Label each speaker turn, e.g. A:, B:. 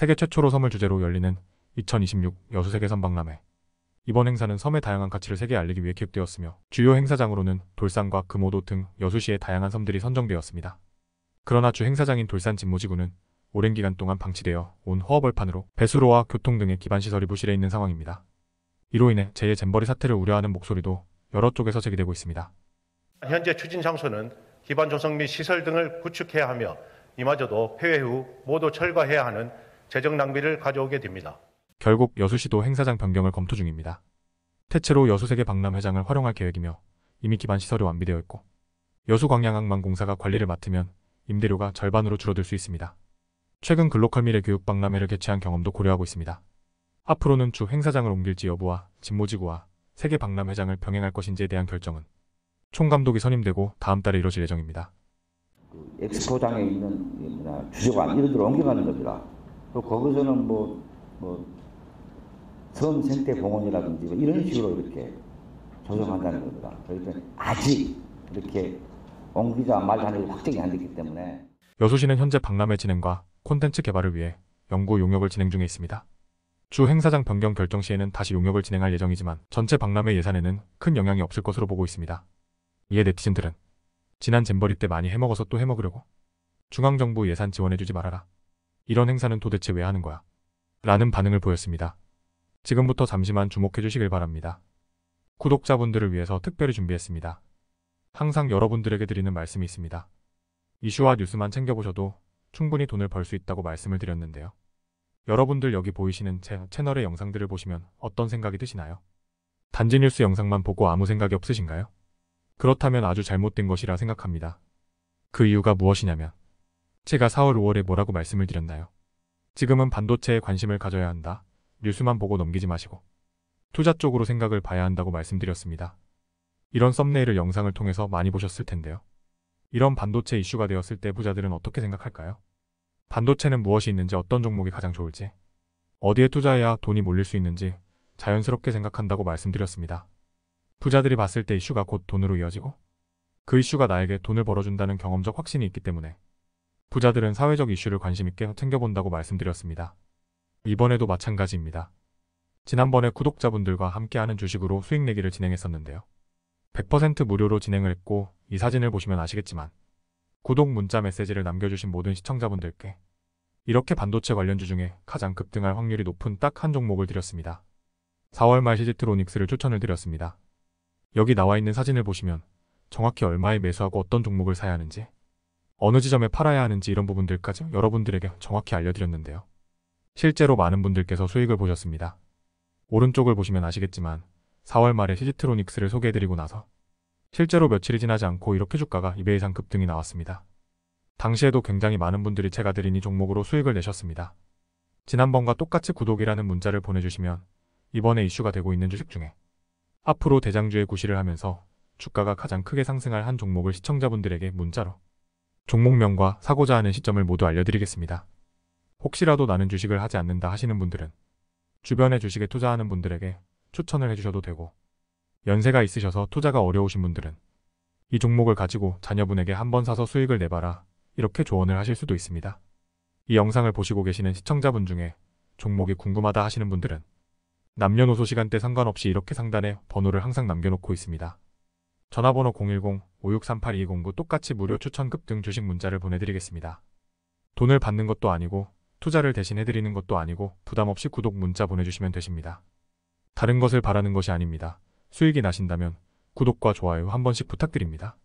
A: 세계 최초로 섬을 주제로 열리는 2026 여수세계 선박람회. 이번 행사는 섬의 다양한 가치를 세계에 알리기 위해 기획되었으며 주요 행사장으로는 돌산과 금오도 등 여수시의 다양한 섬들이 선정되었습니다. 그러나 주 행사장인 돌산 진모지구는 오랜 기간 동안 방치되어 온 허허벌판으로 배수로와 교통 등의 기반시설이 부실해 있는 상황입니다. 이로 인해 제2의 잼버리 사태를 우려하는 목소리도 여러 쪽에서 제기되고 있습니다. 현재 추진 장소는 기반 조성 및 시설 등을 구축해야 하며 이마저도 폐회 후 모두 철거해야 하는 재정 낭비를 가져오게 됩니다. 결국 여수시도 행사장 변경을 검토 중입니다. 태체로 여수세계 박람회장을 활용할 계획이며 이미 기반 시설이 완비되어 있고 여수광양항만공사가 관리를 맡으면 임대료가 절반으로 줄어들 수 있습니다. 최근 글로컬 미래 교육 박람회를 개최한 경험도 고려하고 있습니다. 앞으로는 주 행사장을 옮길지 여부와 진모지구와 세계 박람회장을 병행할 것인지에 대한 결정은 총감독이 선임되고 다음 달에 이뤄질 예정입니다. 그 엑스포장에 있는 뭐 주재관 이런 데로 옮겨가는 겁니다. 또 거기서는 뭐, 뭐, 섬생태공원이라든지 뭐 이런 식으로 이렇게 조정한다는 겁니다. 그러니까 아직 이렇게 옹기자 말단는게 확정이 안 됐기 때문에 여수시는 현재 박람회 진행과 콘텐츠 개발을 위해 연구 용역을 진행 중에 있습니다. 주 행사장 변경 결정 시에는 다시 용역을 진행할 예정이지만 전체 박람회 예산에는 큰 영향이 없을 것으로 보고 있습니다. 이에 네티즌들은 지난 잼버리 때 많이 해먹어서 또 해먹으려고 중앙정부 예산 지원해주지 말아라. 이런 행사는 도대체 왜 하는 거야? 라는 반응을 보였습니다. 지금부터 잠시만 주목해 주시길 바랍니다. 구독자분들을 위해서 특별히 준비했습니다. 항상 여러분들에게 드리는 말씀이 있습니다. 이슈와 뉴스만 챙겨보셔도 충분히 돈을 벌 수 있다고 말씀을 드렸는데요. 여러분들 여기 보이시는 제 채널의 영상들을 보시면 어떤 생각이 드시나요? 단지 뉴스 영상만 보고 아무 생각이 없으신가요? 그렇다면 아주 잘못된 것이라 생각합니다. 그 이유가 무엇이냐면 제가 4월 5월에 뭐라고 말씀을 드렸나요? 지금은 반도체에 관심을 가져야 한다. 뉴스만 보고 넘기지 마시고 투자 쪽으로 생각을 봐야 한다고 말씀드렸습니다. 이런 썸네일을 영상을 통해서 많이 보셨을 텐데요. 이런 반도체 이슈가 되었을 때 부자들은 어떻게 생각할까요? 반도체는 무엇이 있는지 어떤 종목이 가장 좋을지 어디에 투자해야 돈이 몰릴 수 있는지 자연스럽게 생각한다고 말씀드렸습니다. 부자들이 봤을 때 이슈가 곧 돈으로 이어지고 그 이슈가 나에게 돈을 벌어준다는 경험적 확신이 있기 때문에 부자들은 사회적 이슈를 관심있게 챙겨본다고 말씀드렸습니다. 이번에도 마찬가지입니다. 지난번에 구독자분들과 함께하는 주식으로 수익 내기를 진행했었는데요. 100% 무료로 진행을 했고 이 사진을 보시면 아시겠지만 구독 문자 메시지를 남겨주신 모든 시청자분들께 이렇게 반도체 관련주 중에 가장 급등할 확률이 높은 딱 한 종목을 드렸습니다. 4월 말 시지트로닉스를 추천을 드렸습니다. 여기 나와 있는 사진을 보시면 정확히 얼마에 매수하고 어떤 종목을 사야 하는지 어느 지점에 팔아야 하는지 이런 부분들까지 여러분들에게 정확히 알려드렸는데요. 실제로 많은 분들께서 수익을 보셨습니다. 오른쪽을 보시면 아시겠지만 4월 말에 시지트로닉스를 소개해드리고 나서 실제로 며칠이 지나지 않고 이렇게 주가가 2배 이상 급등이 나왔습니다. 당시에도 굉장히 많은 분들이 제가 드린 이 종목으로 수익을 내셨습니다. 지난번과 똑같이 구독이라는 문자를 보내주시면 이번에 이슈가 되고 있는 주식 중에 앞으로 대장주의 구시를 하면서 주가가 가장 크게 상승할 한 종목을 시청자분들에게 문자로 종목명과 사고자 하는 시점을 모두 알려드리겠습니다. 혹시라도 나는 주식을 하지 않는다 하시는 분들은 주변의 주식에 투자하는 분들에게 추천을 해주셔도 되고 연세가 있으셔서 투자가 어려우신 분들은 이 종목을 가지고 자녀분에게 한번 사서 수익을 내봐라 이렇게 조언을 하실 수도 있습니다. 이 영상을 보시고 계시는 시청자분 중에 종목이 궁금하다 하시는 분들은 남녀노소 시간대 상관없이 이렇게 상단에 번호를 항상 남겨놓고 있습니다. 전화번호 010-5638-209 똑같이 무료 추천급 등 주식 문자를 보내드리겠습니다. 돈을 받는 것도 아니고 투자를 대신해드리는 것도 아니고 부담 없이 구독 문자 보내주시면 되십니다. 다른 것을 바라는 것이 아닙니다. 수익이 나신다면 구독과 좋아요 한 번씩 부탁드립니다.